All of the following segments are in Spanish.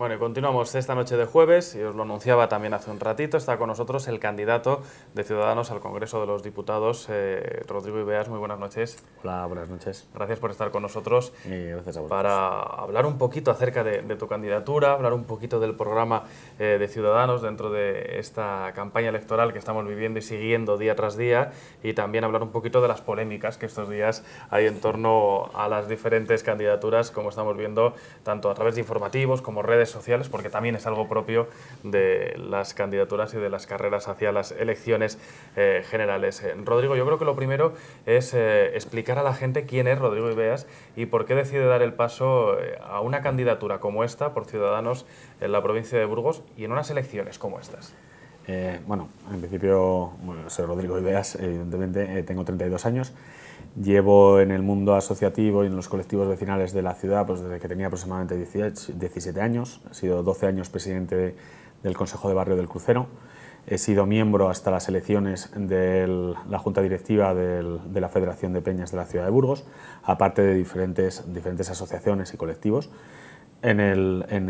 Bueno, continuamos esta noche de jueves, y os lo anunciaba también hace un ratito, está con nosotros el candidato de Ciudadanos al Congreso de los Diputados, eh, Rodrigo Ibeas. Muy buenas noches. Hola, buenas noches. Gracias por estar con nosotros. gracias a Para hablar un poquito acerca de, tu candidatura, hablar un poquito del programa eh, de Ciudadanos dentro de esta campaña electoral que estamos viviendo y siguiendo día tras día, y también hablar un poquito de las polémicas que estos días hay en torno a las diferentes candidaturas, como estamos viendo, tanto a través de informativos como redes sociales, porque también es algo propio de las candidaturas y de las carreras hacia las elecciones eh, generales. Eh, Rodrigo, yo creo que lo primero es eh, explicar a la gente quién es Rodrigo Ibeas y por qué decide dar el paso a una candidatura como esta por Ciudadanos en la provincia de Burgos y en unas elecciones como estas. bueno, en principio, soy Rodrigo Ibeas, evidentemente, tengo 32 años. Llevo en el mundo asociativo y en los colectivos vecinales de la ciudad pues desde que tenía aproximadamente 17 años. He sido 12 años presidente del Consejo de Barrio del Crucero. He sido miembro hasta las elecciones de la Junta Directiva de la Federación de Peñas de la Ciudad de Burgos, aparte de diferentes, diferentes asociaciones y colectivos. En,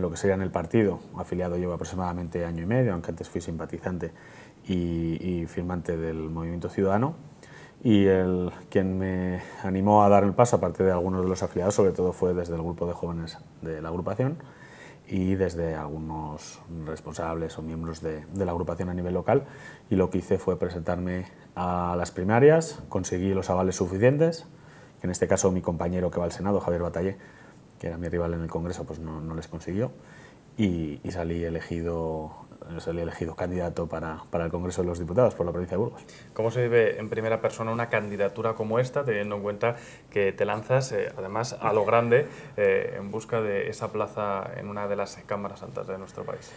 lo que sería en el partido, afiliado llevo aproximadamente año y medio, aunque antes fui simpatizante y firmante del Movimiento Ciudadano y el, quien me animó a dar el paso, aparte de algunos de los afiliados, sobre todo fue desde el grupo de jóvenes de la agrupación y desde algunos responsables o miembros de, de la agrupación a nivel local. Y lo que hice fue presentarme a las primarias, conseguí los avales suficientes, que en este caso mi compañero que va al Senado, Javier Batallé, que era mi rival en el Congreso, pues no, no les consiguió y, salí elegido salí elegido candidato para, para, el Congreso de los Diputados por la provincia de Burgos. ¿Cómo se vive en primera persona una candidatura como esta, teniendo en cuenta que te lanzas, eh, además, a lo grande, eh, en busca de esa plaza en una de las cámaras altas de nuestro país?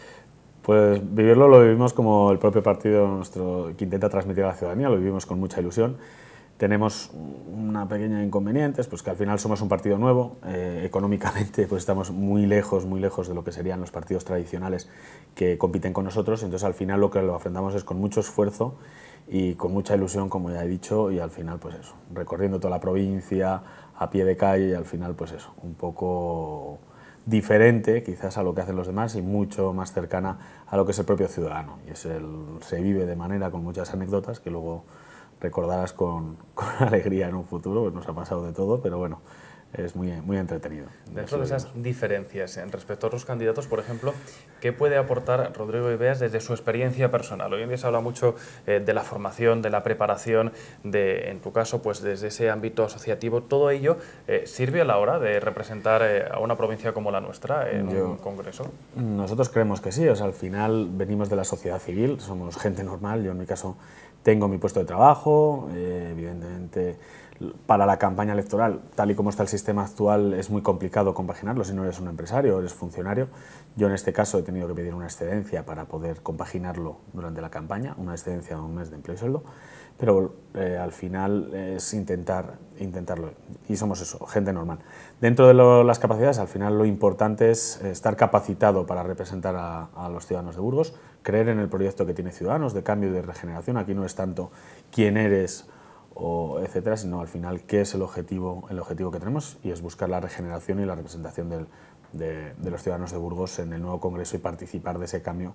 Pues vivirlo lo vivimos como el propio partido nuestro que intenta transmitir a la ciudadanía, lo vivimos con mucha ilusión tenemos una pequeña inconveniente, pues que al final somos un partido nuevo, eh, económicamente pues estamos muy lejos, muy lejos de lo que serían los partidos tradicionales que compiten con nosotros, entonces al final lo que lo afrontamos es con mucho esfuerzo y con mucha ilusión, como ya he dicho, y al final pues eso, recorriendo toda la provincia, a pie de calle, y al final pues eso, un poco diferente quizás a lo que hacen los demás y mucho más cercana a lo que es el propio ciudadano. Y es el, se vive de manera con muchas anécdotas que luego recordarás con, alegría en un futuro, pues nos ha pasado de todo, pero bueno, es muy, muy entretenido. Dentro de esas diferencias en eh, respecto a otros candidatos, por ejemplo, ¿qué puede aportar Rodrigo Ibeas desde su experiencia personal? Hoy en día se habla mucho eh, de la formación, de la preparación, de, en tu caso, pues desde ese ámbito asociativo, ¿todo ello eh, sirve a la hora de representar a una provincia como la nuestra en un congreso? Nosotros creemos que sí, o sea, al final venimos de la sociedad civil, somos gente normal, yo en mi caso tengo mi puesto de trabajo, eh, evidentemente para la campaña electoral, tal y como está el sistema actual, es muy complicado compaginarlo si no eres un empresario, eres funcionario. Yo en este caso he tenido que pedir una excedencia para poder compaginarlo durante la campaña, una excedencia de un mes de empleo y sueldo pero eh, al final es intentar, intentarlo. Y somos eso, gente normal. Dentro de las capacidades, al final lo importante es estar capacitado para representar a, los ciudadanos de Burgos, creer en el proyecto que tiene Ciudadanos de cambio y de regeneración. Aquí no es tanto quién eres o etcétera, sino al final qué es el objetivo, el objetivo que tenemos y es buscar la regeneración y la representación de los ciudadanos de Burgos en el nuevo Congreso y participar de ese cambio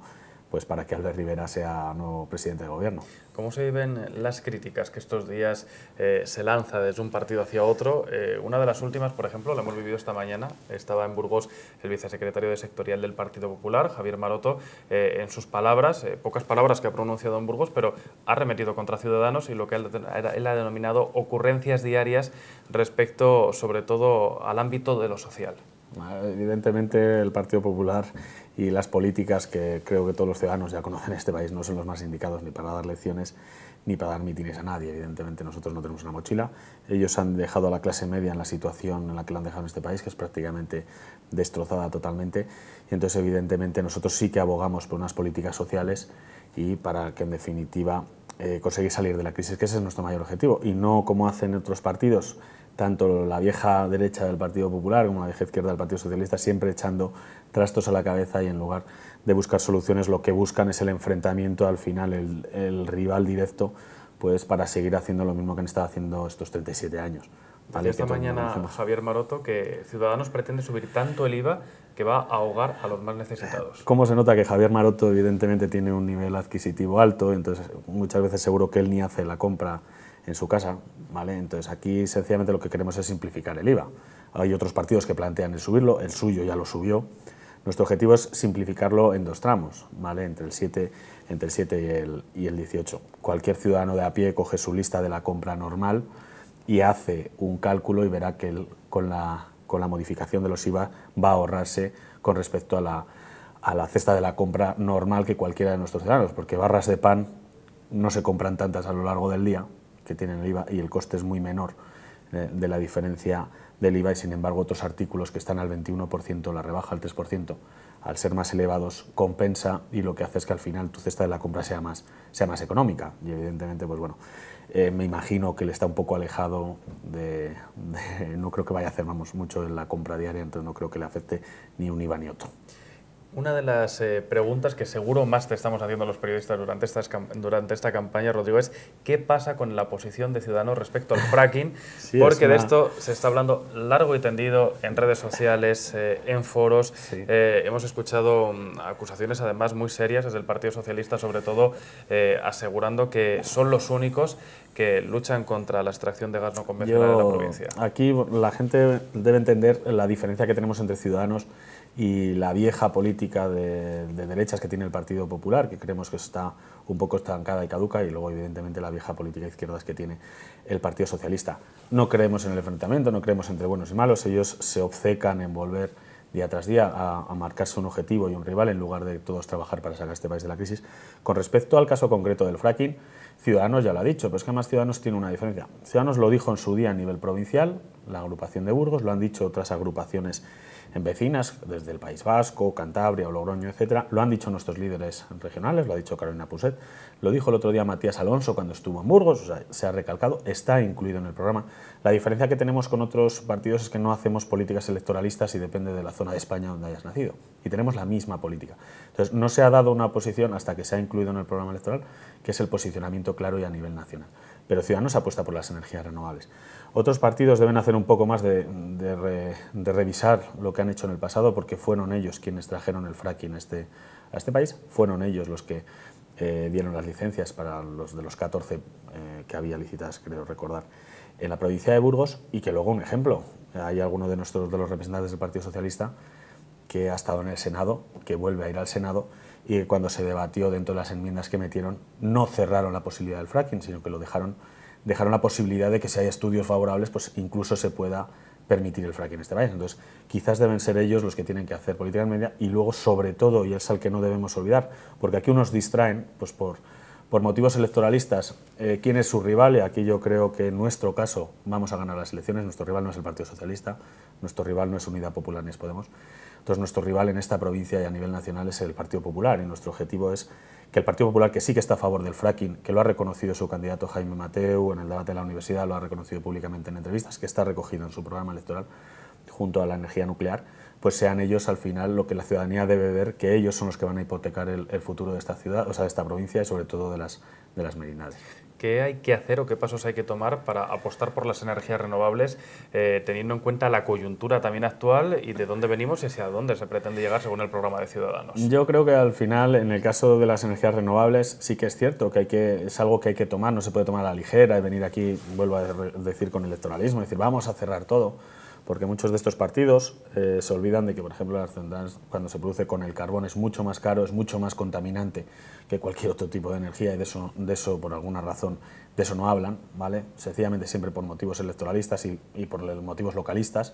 pues para que Albert Rivera sea nuevo presidente de gobierno. ¿Cómo se viven las críticas que estos días eh, se lanza desde un partido hacia otro? Eh, una de las últimas, por ejemplo, la hemos vivido esta mañana. Estaba en Burgos el vicesecretario de sectorial del Partido Popular, Javier Maroto, eh, en sus palabras, pocas palabras que ha pronunciado en Burgos, pero ha remetido contra Ciudadanos y lo que él ha denominado ocurrencias diarias respecto sobre todo al ámbito de lo social. Ah, evidentemente el Partido Popular y las políticas que creo que todos los ciudadanos ya conocen en este país no son los más indicados ni para dar lecciones ni para dar mítines a nadie. Evidentemente nosotros no tenemos una mochila. Ellos han dejado a la clase media en la situación en la que la han dejado en este país, que es prácticamente destrozada totalmente. Y entonces evidentemente nosotros sí que abogamos por unas políticas sociales y para que en definitiva eh, salir de la crisis, que ese es nuestro mayor objetivo. Y no como hacen otros partidos tanto la vieja derecha del Partido Popular como la vieja izquierda del Partido Socialista, siempre echando trastos a la cabeza y en lugar de buscar soluciones lo que buscan es el enfrentamiento al final, el, rival directo, pues para seguir haciendo lo mismo que han estado haciendo estos 37 años. esta mañana Javier Maroto que Ciudadanos pretende subir tanto el IVA que va a ahogar a los más necesitados. ¿Cómo se nota que Javier Maroto evidentemente tiene un nivel adquisitivo alto? Entonces muchas veces seguro que él ni hace la compra en su casa, ¿vale? Entonces aquí sencillamente lo que queremos es simplificar el IVA. Hay otros partidos que plantean el subirlo, el suyo ya lo subió. Nuestro objetivo es simplificarlo en dos tramos, ¿vale? Entre el 7, entre el 7 y, el, y el 18. Cualquier ciudadano de a pie coge su lista de la compra normal y hace un cálculo y verá que con, la, con la modificación de los IVA va a ahorrarse con respecto a la, a la cesta de la compra normal que cualquiera de nuestros ciudadanos, porque barras de pan no se compran tantas a lo largo del día, que tienen el IVA y el coste es muy menor eh, de la diferencia del IVA y sin embargo otros artículos que están al 21%, la rebaja al 3%, al ser más elevados compensa y lo que hace es que al final tu cesta de la compra sea más, sea más económica y evidentemente pues bueno, eh, me imagino que le está un poco alejado de, no creo que vaya a hacer mucho en la compra diaria, entonces no creo que le afecte ni un IVA ni otro. Una de las eh, preguntas que seguro más te estamos haciendo los periodistas durante esta, campaña, Rodrigo, es ¿qué pasa con la posición de Ciudadanos respecto al fracking? Porque de esto se está hablando largo y tendido en redes sociales, eh, en foros. Eh, hemos escuchado mm, acusaciones además muy serias desde el Partido Socialista, sobre todo asegurando que son los únicos que luchan contra la extracción de gas no convencional en la provincia. Aquí la gente debe entender la diferencia que tenemos entre Ciudadanos y la vieja política de, derechas que tiene el Partido Popular, que creemos que está un poco estancada y caduca, y luego evidentemente la vieja política de izquierdas que tiene el Partido Socialista. No creemos en el enfrentamiento, no creemos entre buenos y malos, ellos se obcecan en volver día tras día a, marcarse un objetivo y un rival en lugar de todos trabajar para sacar este país de la crisis. Con respecto al caso concreto del fracking, Ciudadanos ya lo ha dicho, pero es que además Ciudadanos tiene una diferencia. Ciudadanos lo dijo en su día a nivel provincial, la agrupación de Burgos, lo han dicho otras agrupaciones en vecinas, desde el País Vasco, Cantabria o Logroño, etcétera, lo han dicho nuestros líderes regionales, lo ha dicho Carolina Puset, lo dijo el otro día Matías Alonso cuando estuvo en Burgos, o sea, se ha recalcado, está incluido en el programa. La diferencia que tenemos con otros partidos es que no hacemos políticas electoralistas y depende de la zona de España donde hayas nacido, y tenemos la misma política. Entonces, no se ha dado una posición hasta que se ha incluido en el programa electoral, que es el posicionamiento claro y a nivel nacional pero Ciudadanos apuesta por las energías renovables. Otros partidos deben hacer un poco más de, revisar lo que han hecho en el pasado, porque fueron ellos quienes trajeron el fracking a este, este país, fueron ellos los que eh, dieron las licencias para los de los 14 eh, que había licitadas, creo recordar, en la provincia de Burgos, y que luego un ejemplo, hay alguno de, nuestros, de los representantes del Partido Socialista que ha estado en el Senado, que vuelve a ir al Senado, y cuando se debatió dentro de las enmiendas que metieron, no cerraron la posibilidad del fracking, sino que lo dejaron, dejaron la posibilidad de que si hay estudios favorables, pues incluso se pueda permitir el fracking en este país. Entonces, quizás deben ser ellos los que tienen que hacer política en media y luego, sobre todo, y es al que no debemos olvidar, porque aquí unos distraen, pues por, por motivos electoralistas, eh, quién es su rival, y aquí yo creo que en nuestro caso vamos a ganar las elecciones, nuestro rival no es el Partido Socialista, nuestro rival no es Unidad Popular ni es Podemos, entonces nuestro rival en esta provincia y a nivel nacional es el Partido Popular y nuestro objetivo es que el Partido Popular, que sí que está a favor del fracking, que lo ha reconocido su candidato Jaime Mateu en el debate de la universidad, lo ha reconocido públicamente en entrevistas, que está recogido en su programa electoral junto a la energía nuclear, pues sean ellos al final lo que la ciudadanía debe ver, que ellos son los que van a hipotecar el, futuro de esta ciudad, o sea, de esta provincia y sobre todo de las, de las merindades. ¿Qué hay que hacer o qué pasos hay que tomar para apostar por las energías renovables, eh, teniendo en cuenta la coyuntura también actual y de dónde venimos y hacia dónde se pretende llegar según el programa de Ciudadanos? Yo creo que al final, en el caso de las energías renovables, sí que es cierto que, hay que es algo que hay que tomar, no se puede tomar a la ligera y venir aquí, vuelvo a decir, con electoralismo, decir, vamos a cerrar todo porque muchos de estos partidos eh, se olvidan de que, por ejemplo, cuando se produce con el carbón es mucho más caro, es mucho más contaminante que cualquier otro tipo de energía y de eso, por alguna razón, de eso no hablan, ¿vale? Sencillamente siempre por motivos electoralistas y, por motivos localistas.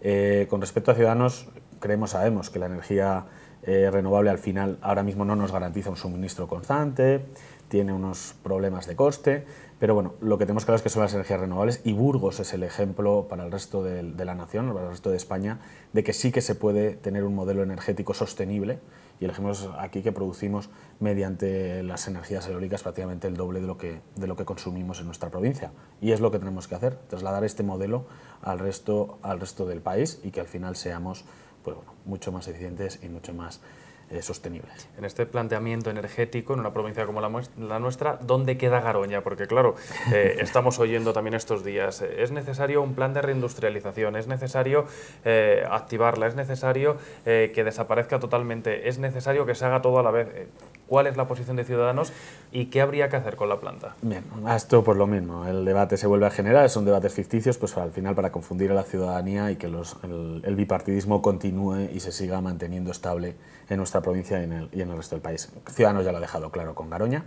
Eh, con respecto a Ciudadanos, creemos, sabemos que la energía eh, renovable al final ahora mismo no nos garantiza un suministro constante, tiene unos problemas de coste, pero bueno, lo que tenemos claro es que son las energías renovables y Burgos es el ejemplo para el resto de, la nación, para el resto de España, de que sí que se puede tener un modelo energético sostenible y el ejemplo aquí que producimos mediante las energías eólicas prácticamente el doble de lo, que, de lo que consumimos en nuestra provincia. Y es lo que tenemos que hacer, trasladar este modelo al resto, al resto del país y que al final seamos bueno, pues, mucho más eficientes y mucho más eh, sostenibles. En este planteamiento energético, en una provincia como la, nuestra, ¿dónde queda Garoña? Porque claro, eh, estamos oyendo también estos días, eh, es necesario un plan de reindustrialización, es necesario activarla, es necesario que desaparezca totalmente, es necesario que se haga todo a la vez cuál es la posición de Ciudadanos y qué habría que hacer con la planta. Bien, esto por lo mismo, el debate se vuelve a generar, son debates ficticios, pues al final para confundir a la ciudadanía y que el, bipartidismo continúe y se siga manteniendo estable en nuestra provincia y en y en el resto del país. Ciudadanos ya lo ha dejado claro con Garoña.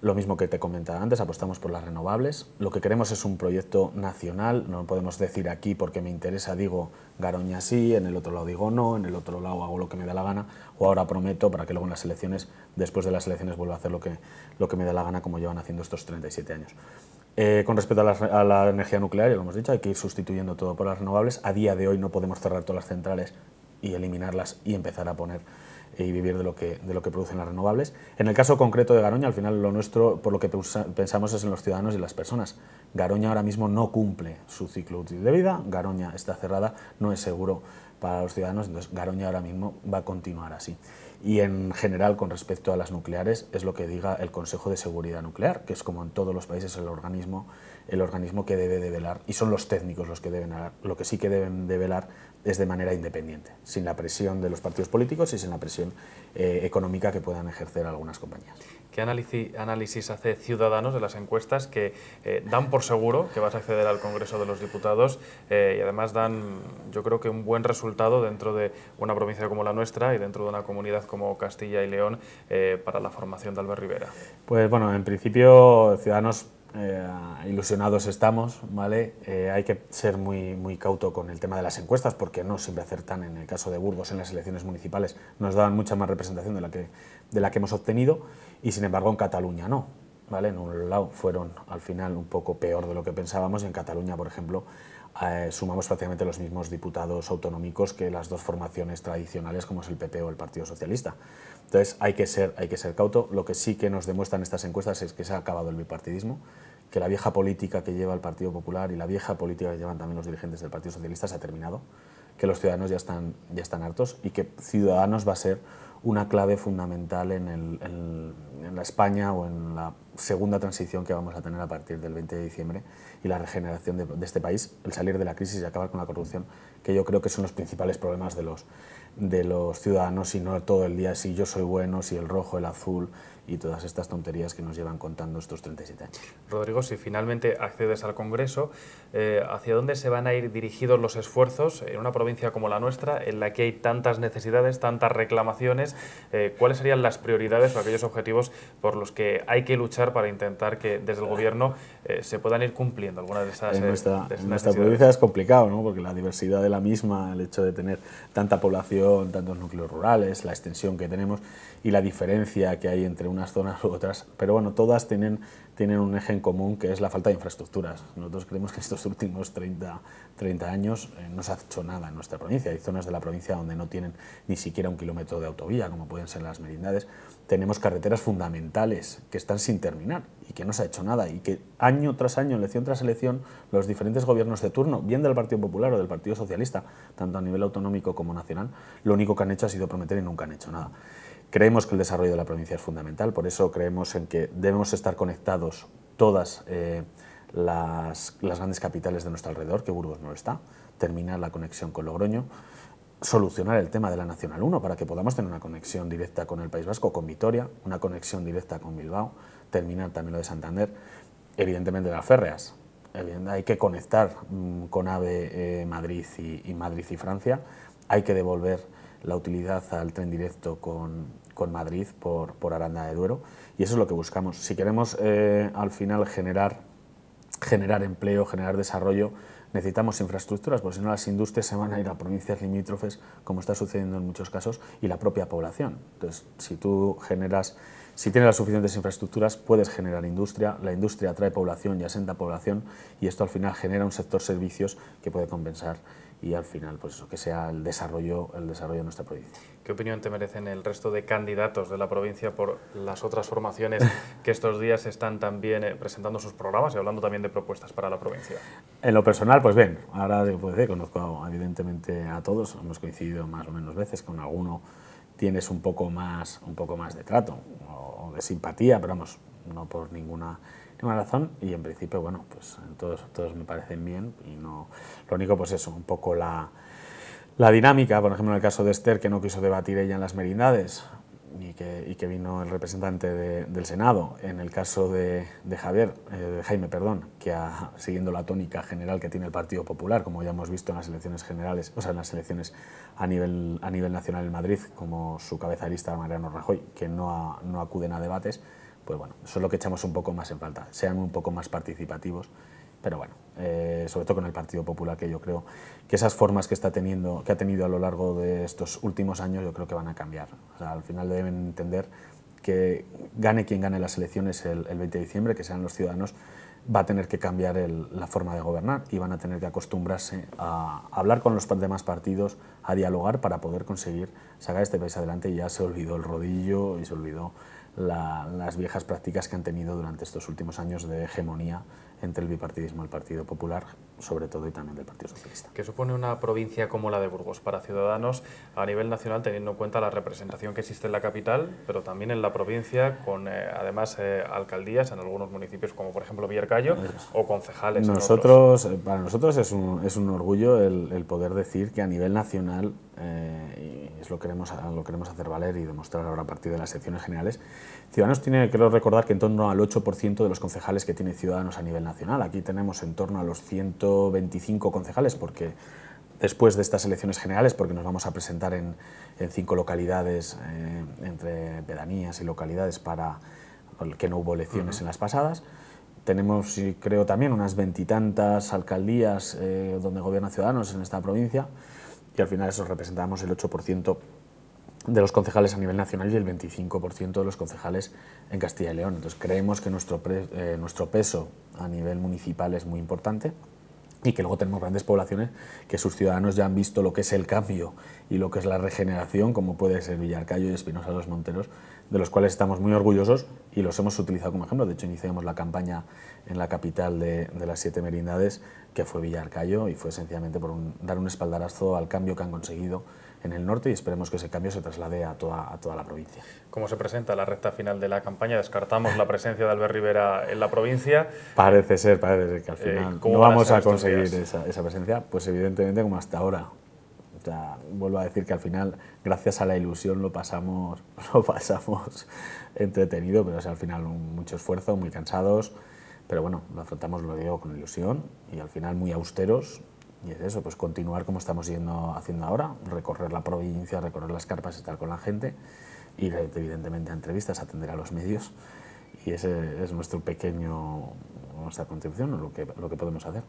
Lo mismo que te comentaba antes, apostamos por las renovables. Lo que queremos es un proyecto nacional, no podemos decir aquí porque me interesa, digo Garoña sí, en el otro lado digo no, en el otro lado hago lo que me da la gana, o ahora prometo para que luego en las elecciones, después de las elecciones, vuelva a hacer lo que, lo que me da la gana como llevan haciendo estos 37 años. Eh, con respecto a la, a la energía nuclear, ya lo hemos dicho, hay que ir sustituyendo todo por las renovables. A día de hoy no podemos cerrar todas las centrales y eliminarlas y empezar a poner eh, y vivir de lo que, de lo que producen las renovables. En el caso concreto de Garoña, al final lo nuestro, por lo que pensamos es en los ciudadanos y las personas. Garoña ahora mismo no cumple su ciclo de vida, Garoña está cerrada, no es seguro para los ciudadanos, entonces Garoña ahora mismo va a continuar así. Y en general, con respecto a las nucleares, es lo que diga el Consejo de Seguridad Nuclear, que es como en todos los países el organismo, el organismo que debe de velar, y son los técnicos los que deben Lo que sí que deben de velar es de manera independiente, sin la presión de los partidos políticos y sin la presión eh, económica que puedan ejercer algunas compañías. ¿Qué análisis, hace Ciudadanos de las encuestas que eh, dan por seguro que vas a acceder al Congreso de los Diputados eh, y además dan, yo creo que un buen resultado dentro de una provincia como la nuestra y dentro de una comunidad como Castilla y León para la formación de Albert Rivera? Pues bueno, en principio Ciudadanos eh, ilusionados estamos, ¿vale? Eh, hay que ser muy, muy cauto con el tema de las encuestas, porque no siempre acertan, en el caso de Burgos, en las elecciones municipales, nos daban mucha más representación de la que, de la que hemos obtenido, y sin embargo en Cataluña no, ¿vale? En un lado fueron al final un poco peor de lo que pensábamos, y en Cataluña, por ejemplo, eh, sumamos prácticamente los mismos diputados autonómicos que las dos formaciones tradicionales como es el PP o el Partido Socialista. Entonces hay que ser, hay que ser cauto. Lo que sí que nos demuestran estas encuestas es que se ha acabado el bipartidismo, que la vieja política que lleva el Partido Popular y la vieja política que llevan también los dirigentes del Partido Socialista se ha terminado, que los ciudadanos ya están, ya están hartos y que Ciudadanos va a ser una clave fundamental en, la España o en la segunda transición que vamos a tener a partir del 20 de diciembre y la regeneración de, este país, el salir de la crisis y acabar con la corrupción, que yo creo que son los principales problemas de los, de los ciudadanos y no todo el día si yo soy bueno, si el rojo, el azul y todas estas tonterías que nos llevan contando estos 37 años. Rodrigo, si finalmente accedes al Congreso, eh, ¿hacia dónde se van a ir dirigidos los esfuerzos en una provincia como la nuestra, en la que hay tantas necesidades, tantas reclamaciones? Eh, ¿cuáles serían las prioridades o aquellos objetivos por los que hay que luchar para intentar que desde el gobierno eh, se puedan ir cumpliendo algunas de esas, en eh, nuestra, en nuestra provincia es complicado, ¿no? porque la diversidad de la misma, el hecho de tener tanta población, tantos núcleos rurales, la extensión que tenemos y la diferencia que hay entre unas zonas u otras, pero bueno, todas tienen, tienen un eje en común que es la falta de infraestructuras. Nosotros creemos que estos últimos 30, 30 años no se ha hecho nada en nuestra provincia. Hay zonas de la provincia donde no tienen ni siquiera un kilómetro de autovía como pueden ser las merindades, tenemos carreteras fundamentales que están sin terminar y que no se ha hecho nada y que año tras año, elección tras elección, los diferentes gobiernos de turno, bien del Partido Popular o del Partido Socialista, tanto a nivel autonómico como nacional, lo único que han hecho ha sido prometer y nunca han hecho nada. Creemos que el desarrollo de la provincia es fundamental, por eso creemos en que debemos estar conectados todas eh, las, las grandes capitales de nuestro alrededor, que Burgos no lo está, terminar la conexión con Logroño solucionar el tema de la Nacional 1 para que podamos tener una conexión directa con el País Vasco, con Vitoria, una conexión directa con Bilbao, terminar también lo de Santander, evidentemente las férreas. Hay que conectar mm, con AVE eh, Madrid y, Madrid y Francia, hay que devolver la utilidad al tren directo con, Madrid por, por, Aranda de Duero y eso es lo que buscamos. Si queremos eh, al final generar generar empleo, generar desarrollo, necesitamos infraestructuras, porque si no las industrias se van a ir a provincias limítrofes, como está sucediendo en muchos casos, y la propia población. Entonces, si tú generas, si tienes las suficientes infraestructuras, puedes generar industria, la industria atrae población y asenta población, y esto al final genera un sector servicios que puede compensar y al final, pues eso, que sea el desarrollo, el desarrollo de nuestra provincia. ¿Qué opinión te merecen el resto de candidatos de la provincia por las otras formaciones que estos días están también eh, presentando sus programas y hablando también de propuestas para la provincia? En lo personal, pues bien, ahora puedo decir, conozco evidentemente a todos, hemos coincidido más o menos veces, con alguno tienes un poco más, un poco más de trato o, de simpatía, pero vamos, no por ninguna una razón y en principio, bueno, pues todos, todos me parecen bien y no... Lo único pues eso, un poco la, la dinámica, por ejemplo en el caso de Esther que no quiso debatir ella en las merindades y que, y que vino el representante del Senado, en el caso de, de Javier, eh, de Jaime, perdón, que siguiendo la tónica general que tiene el Partido Popular, como ya hemos visto en las elecciones generales, o sea, en las elecciones a nivel, a nivel nacional en Madrid, como su cabeza Mariano Rajoy, que no, no acuden a debates, pues bueno, eso es lo que echamos un poco más en falta, sean un poco más participativos, pero bueno, eh, sobre todo con el Partido Popular, que yo creo que esas formas que, está teniendo, que ha tenido a lo largo de estos últimos años, yo creo que van a cambiar. al final deben entender que gane quien gane las elecciones el, 20 de diciembre, que sean los ciudadanos, va a tener que cambiar la forma de gobernar y van a tener que acostumbrarse a hablar con los demás partidos, a dialogar para poder conseguir sacar este país adelante, ya se olvidó el rodillo y se olvidó las viejas prácticas que han tenido durante estos últimos años de hegemonía entre el bipartidismo del Partido Popular, sobre todo, y también del Partido Socialista. ¿Qué supone una provincia como la de Burgos para Ciudadanos a nivel nacional, teniendo en cuenta la representación que existe en la capital, pero también en la provincia, con eh, además eh, alcaldías en algunos municipios, como por ejemplo Villarcayo, o concejales? Eh, para nosotros es un, orgullo el, poder decir que a nivel nacional, es lo que queremos, lo queremos hacer valer y demostrar ahora a partir de las elecciones generales. Ciudadanos tiene, creo recordar, que en torno al 8% de los concejales que tiene Ciudadanos a nivel nacional. Aquí tenemos en torno a los 125 concejales porque después de estas elecciones generales, porque nos vamos a presentar en, cinco localidades, eh, entre pedanías y localidades, para que no hubo elecciones en las pasadas. Tenemos, creo, también unas veintitantas alcaldías eh, donde gobierna Ciudadanos en esta provincia y al final eso representamos el 8% de los concejales a nivel nacional y el 25% de los concejales en Castilla y León. Entonces creemos que nuestro, eh, nuestro peso a nivel municipal es muy importante y que luego tenemos grandes poblaciones que sus ciudadanos ya han visto lo que es el cambio y lo que es la regeneración, como puede ser Villarcayo y Espinosa de los Monteros, de los cuales estamos muy orgullosos y los hemos utilizado como ejemplo. De hecho, iniciamos la campaña en la capital de, las siete merindades, que fue Villarcayo, y fue sencillamente por dar un espaldarazo al cambio que han conseguido en el norte y esperemos que ese cambio se traslade a toda, la provincia. ¿Cómo se presenta la recta final de la campaña? Descartamos la presencia de Albert Rivera en la provincia. Parece ser, parece ser que al eh, final no vamos a conseguir esa, presencia, pues evidentemente como hasta ahora. vuelvo a decir que al final, gracias a la ilusión, lo pasamos, lo pasamos entretenido, pero al final mucho esfuerzo, muy cansados, pero bueno, lo afrontamos, lo digo, con ilusión y al final muy austeros, y es eso, pues continuar como estamos yendo haciendo ahora, recorrer la provincia, recorrer las carpas, estar con la gente, ir evidentemente a entrevistas, atender a los medios. Y ese es nuestro pequeño, nuestra contribución, lo que, lo que podemos hacer.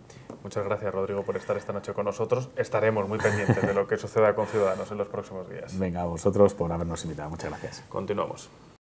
Muchas gracias, Rodrigo, por estar esta noche con nosotros. Estaremos muy pendientes de lo que suceda con Ciudadanos en los próximos días. Venga, a vosotros por habernos invitado. Muchas gracias. Continuamos.